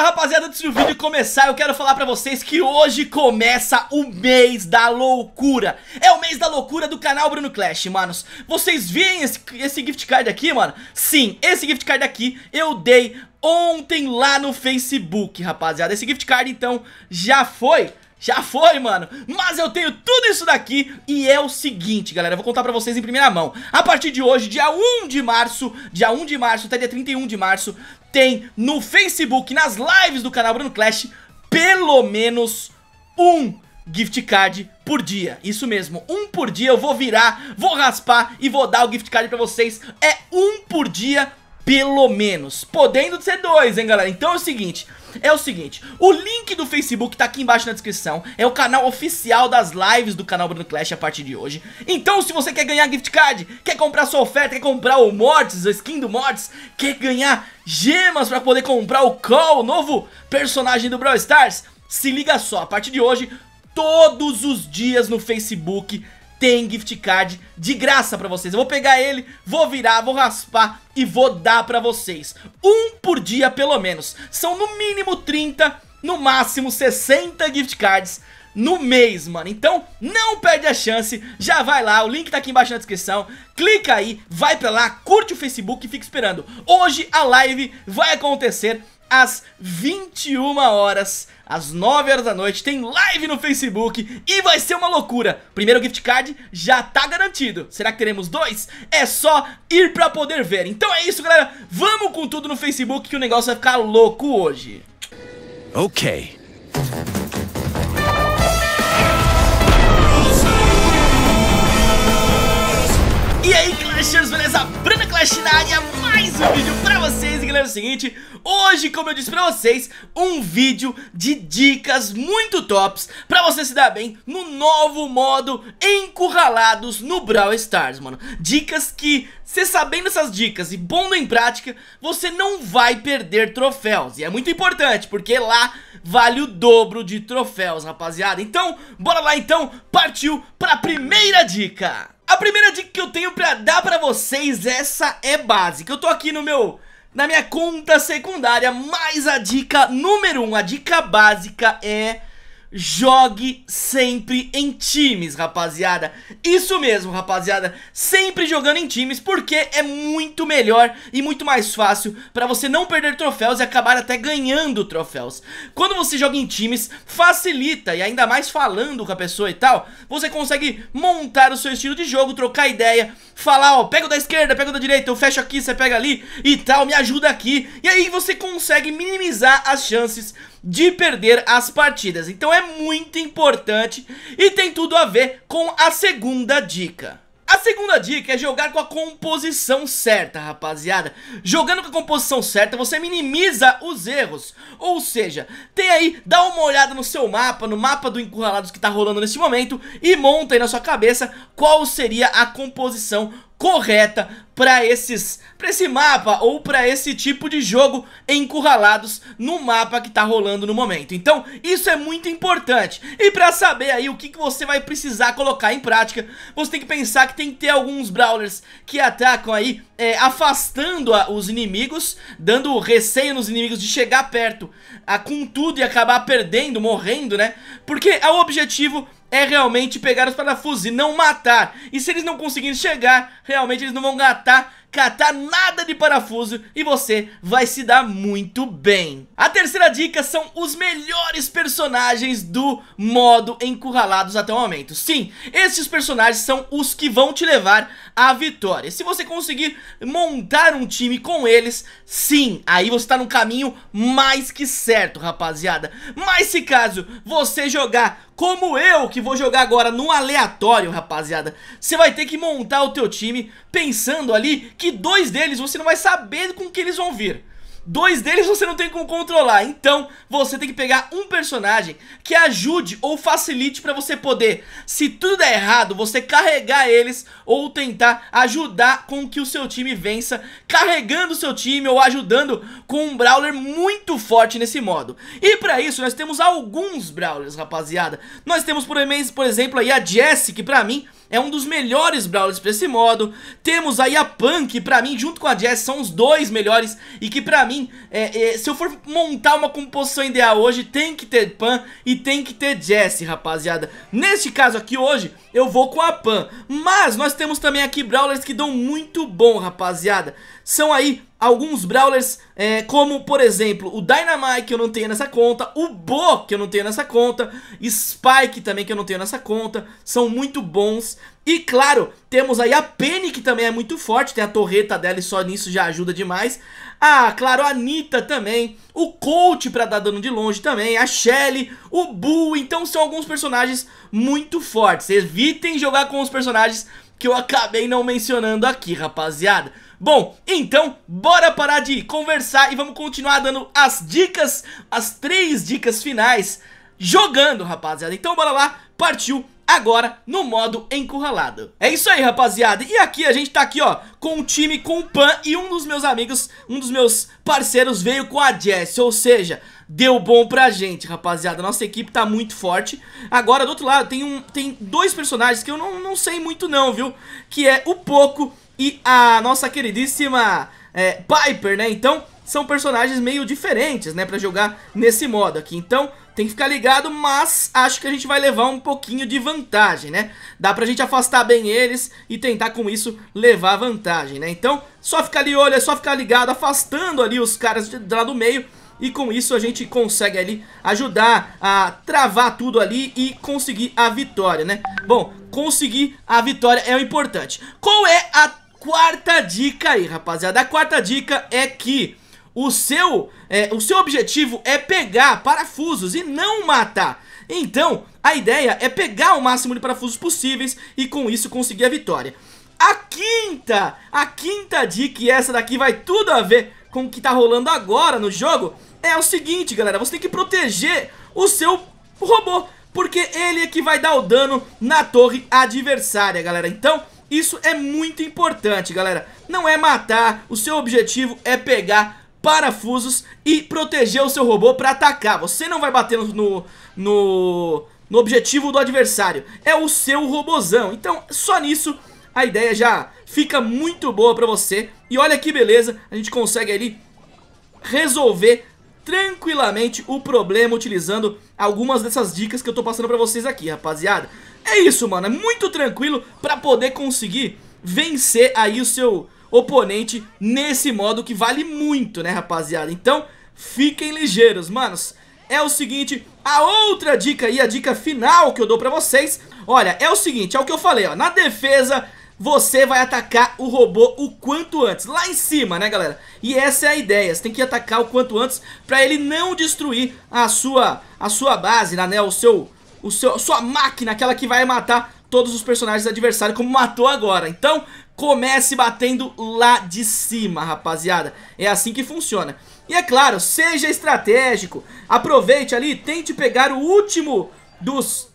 Fala rapaziada, antes do vídeo começar eu quero falar pra vocês que hoje começa o mês da loucura É o mês da loucura do canal Bruno Clash, manos Vocês viram esse, esse gift card aqui, mano? Sim, esse gift card aqui eu dei ontem lá no Facebook, rapaziada Esse gift card então já foi já foi, mano. Mas eu tenho tudo isso daqui e é o seguinte, galera, eu vou contar pra vocês em primeira mão. A partir de hoje, dia 1 de março, dia 1 de março até dia 31 de março, tem no Facebook, nas lives do canal Bruno Clash, pelo menos um gift card por dia. Isso mesmo, um por dia eu vou virar, vou raspar e vou dar o gift card pra vocês. É um por dia pelo menos. Podendo ser dois, hein, galera? Então é o seguinte, é o seguinte, o link do Facebook tá aqui embaixo na descrição, é o canal oficial das lives do canal Bruno Clash a partir de hoje. Então se você quer ganhar gift card, quer comprar sua oferta, quer comprar o Mortis, a skin do Mortis, quer ganhar gemas pra poder comprar o Call, o novo personagem do Brawl Stars, se liga só, a partir de hoje, todos os dias no Facebook tem gift card de graça pra vocês. Eu vou pegar ele, vou virar, vou raspar e vou dar pra vocês. Um por dia pelo menos. São no mínimo 30, no máximo 60 gift cards no mês, mano. Então, não perde a chance, já vai lá, o link tá aqui embaixo na descrição, clica aí, vai pra lá, curte o Facebook e fica esperando. Hoje a live vai acontecer às 21 horas, às 9 horas da noite, tem live no Facebook e vai ser uma loucura. Primeiro gift card já tá garantido. Será que teremos dois? É só ir pra poder ver. Então é isso, galera. Vamos com tudo no Facebook que o negócio vai ficar louco hoje. Ok. E aí, Clashers, beleza? Machinária, mais um vídeo pra vocês E galera, é o seguinte, hoje, como eu disse pra vocês Um vídeo de dicas muito tops Pra você se dar bem no novo modo Encurralados no Brawl Stars, mano Dicas que, você sabendo essas dicas e pondo em prática Você não vai perder troféus E é muito importante, porque lá vale o dobro de troféus, rapaziada Então, bora lá então, partiu pra primeira dica a primeira dica que eu tenho pra dar pra vocês é essa é básica. Eu tô aqui no meu na minha conta secundária, mas a dica número 1, um, a dica básica é Jogue sempre em times, rapaziada. Isso mesmo, rapaziada. Sempre jogando em times, porque é muito melhor e muito mais fácil para você não perder troféus e acabar até ganhando troféus. Quando você joga em times, facilita e ainda mais falando com a pessoa e tal, você consegue montar o seu estilo de jogo, trocar ideia, falar, ó, pega da esquerda, pega da direita, eu fecho aqui, você pega ali e tal, me ajuda aqui. E aí você consegue minimizar as chances de perder as partidas. Então é muito importante e tem tudo a ver com a segunda dica. A segunda dica é jogar com a composição certa, rapaziada. Jogando com a composição certa, você minimiza os erros. Ou seja, tem aí, dá uma olhada no seu mapa, no mapa do Encurralados que tá rolando nesse momento e monta aí na sua cabeça qual seria a composição correta para esses, para esse mapa ou para esse tipo de jogo encurralados no mapa que tá rolando no momento. Então, isso é muito importante. E para saber aí o que, que você vai precisar colocar em prática, você tem que pensar que tem que ter alguns brawlers que atacam aí é, afastando a, os inimigos, dando receio nos inimigos de chegar perto, a, com tudo e acabar perdendo, morrendo, né? Porque é o objetivo é realmente pegar os parafusos e não matar. E se eles não conseguirem chegar, realmente eles não vão gatar catar nada de parafuso e você vai se dar muito bem. A terceira dica são os melhores personagens do modo encurralados até o momento. Sim, esses personagens são os que vão te levar à vitória. Se você conseguir montar um time com eles, sim, aí você está no caminho mais que certo, rapaziada. Mas se caso você jogar como eu que vou jogar agora no aleatório, rapaziada, você vai ter que montar o teu time pensando ali que dois deles você não vai saber com que eles vão vir. Dois deles você não tem como controlar, então você tem que pegar um personagem que ajude ou facilite para você poder, se tudo der errado, você carregar eles ou tentar ajudar com que o seu time vença, carregando o seu time ou ajudando com um Brawler muito forte nesse modo. E para isso nós temos alguns Brawlers, rapaziada. Nós temos por exemplo aí a Jessie, que pra mim é um dos melhores Brawlers pra esse modo. Temos aí a Pan, que pra mim, junto com a Jess, são os dois melhores. E que pra mim, é, é, se eu for montar uma composição ideal hoje, tem que ter Pan e tem que ter Jess, rapaziada. Neste caso aqui hoje, eu vou com a Pan. Mas nós temos também aqui Brawlers que dão muito bom, rapaziada. São aí alguns Brawlers, é, como por exemplo, o Dynamite que eu não tenho nessa conta, o Bo que eu não tenho nessa conta, Spike também que eu não tenho nessa conta, são muito bons. E claro, temos aí a Penny que também é muito forte, tem a torreta dela e só nisso já ajuda demais. Ah, claro, a Anitta também, o Coach pra dar dano de longe também, a Shelly, o Boo, então são alguns personagens muito fortes. Evitem jogar com os personagens que eu acabei não mencionando aqui, rapaziada. Bom, então, bora parar de conversar e vamos continuar dando as dicas, as três dicas finais, jogando, rapaziada. Então, bora lá, partiu agora no modo encurralado. É isso aí, rapaziada. E aqui a gente tá aqui, ó, com o time com o Pan e um dos meus amigos, um dos meus parceiros veio com a Jess, ou seja, deu bom pra gente, rapaziada. Nossa equipe tá muito forte. Agora, do outro lado, tem, um, tem dois personagens que eu não, não sei muito não, viu? Que é o Poco e a nossa queridíssima é, Piper, né? Então, são personagens meio diferentes, né, pra jogar nesse modo aqui. Então, tem que ficar ligado, mas acho que a gente vai levar um pouquinho de vantagem, né? Dá pra gente afastar bem eles e tentar com isso levar vantagem, né? Então, só ficar de olho, é só ficar ligado, afastando ali os caras lá do meio e com isso a gente consegue ali ajudar a travar tudo ali e conseguir a vitória, né? Bom, conseguir a vitória é o importante. Qual é a quarta dica aí, rapaziada? A quarta dica é que o seu, é, o seu objetivo é pegar parafusos e não matar. Então, a ideia é pegar o máximo de parafusos possíveis e com isso conseguir a vitória. A quinta, a quinta dica, e essa daqui vai tudo a ver com o que tá rolando agora no jogo, é o seguinte, galera, você tem que proteger o seu robô, porque ele é que vai dar o dano na torre adversária, galera. Então, isso é muito importante, galera. Não é matar, o seu objetivo é pegar parafusos e proteger o seu robô pra atacar. Você não vai bater no, no, no objetivo do adversário, é o seu robozão. Então, só nisso a ideia já fica muito boa pra você. E olha que beleza, a gente consegue ali resolver tranquilamente o problema utilizando algumas dessas dicas que eu tô passando pra vocês aqui, rapaziada. É isso, mano, é muito tranquilo pra poder conseguir vencer aí o seu oponente nesse modo que vale muito, né, rapaziada? Então, fiquem ligeiros, manos. É o seguinte, a outra dica e a dica final que eu dou pra vocês, olha, é o seguinte, é o que eu falei, ó, na defesa você vai atacar o robô o quanto antes, lá em cima, né galera? E essa é a ideia, você tem que atacar o quanto antes pra ele não destruir a sua, a sua base, né, o seu, o seu, sua máquina, aquela que vai matar todos os personagens adversários como matou agora. Então, comece batendo lá de cima, rapaziada. É assim que funciona. E é claro, seja estratégico. Aproveite ali, tente pegar o último dos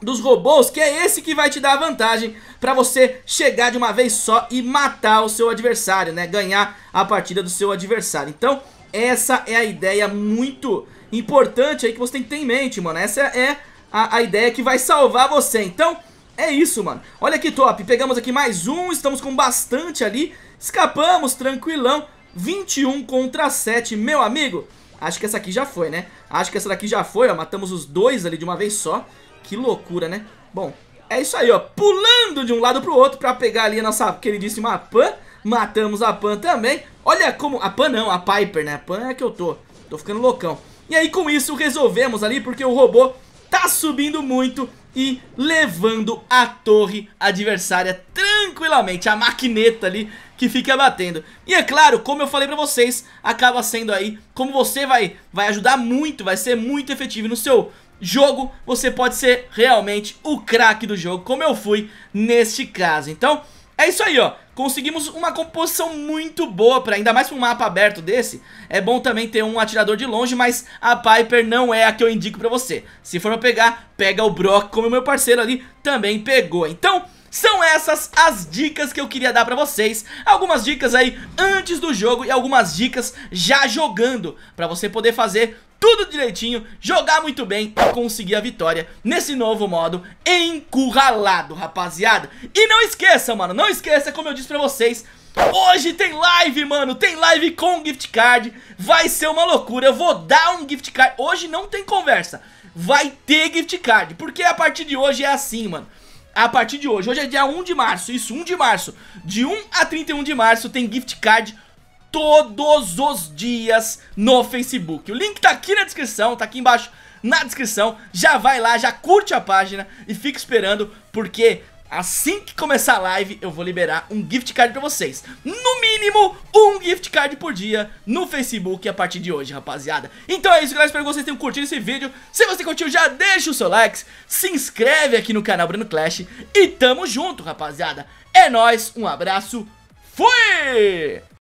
dos robôs, que é esse que vai te dar a vantagem para você chegar de uma vez só e matar o seu adversário, né? Ganhar a partida do seu adversário. Então, essa é a ideia muito importante aí que você tem que ter em mente, mano. Essa é a, a ideia que vai salvar você. Então, é isso, mano. Olha que top. Pegamos aqui mais um, estamos com bastante ali. Escapamos, tranquilão. 21 contra 7, meu amigo. Acho que essa aqui já foi, né? Acho que essa daqui já foi, ó. Matamos os dois ali de uma vez só. Que loucura, né? Bom, é isso aí, ó. Pulando de um lado pro outro pra pegar ali a nossa queridíssima Pan. Matamos a Pan também. Olha como... A Pan não, a Piper, né? A Pan é que eu tô. Tô ficando loucão. E aí, com isso, resolvemos ali, porque o robô tá subindo muito e levando a torre adversária tranquilamente, a maquineta ali que fica batendo. E é claro, como eu falei pra vocês, acaba sendo aí, como você vai, vai ajudar muito, vai ser muito efetivo no seu jogo, você pode ser realmente o craque do jogo, como eu fui neste caso. Então... É isso aí, ó. Conseguimos uma composição muito boa, pra, ainda mais pra um mapa aberto desse. É bom também ter um atirador de longe, mas a Piper não é a que eu indico pra você. Se for pra pegar, pega o Brock, como o meu parceiro ali também pegou. Então... São essas as dicas que eu queria dar pra vocês Algumas dicas aí antes do jogo e algumas dicas já jogando Pra você poder fazer tudo direitinho, jogar muito bem e conseguir a vitória nesse novo modo encurralado, rapaziada. E não esqueça, mano, não esqueça, como eu disse pra vocês, Hoje tem live, mano, tem live com gift card Vai ser uma loucura, eu vou dar um gift card Hoje não tem conversa, vai ter gift card Porque a partir de hoje é assim, mano a partir de hoje, hoje é dia 1 de março, isso, 1 de março De 1 a 31 de março tem gift card todos os dias no Facebook. O link tá aqui na descrição, tá aqui embaixo na descrição. Já vai lá, já curte a página e fica esperando porque assim que começar a live eu vou liberar um gift card pra vocês. No mínimo um gift card por dia no Facebook a partir de hoje, rapaziada. Então é isso, galera. Espero que vocês tenham curtido esse vídeo. Se você curtiu, já deixa o seu like, se inscreve aqui no canal Bruno Clash e tamo junto, rapaziada. É nóis, um abraço, fui!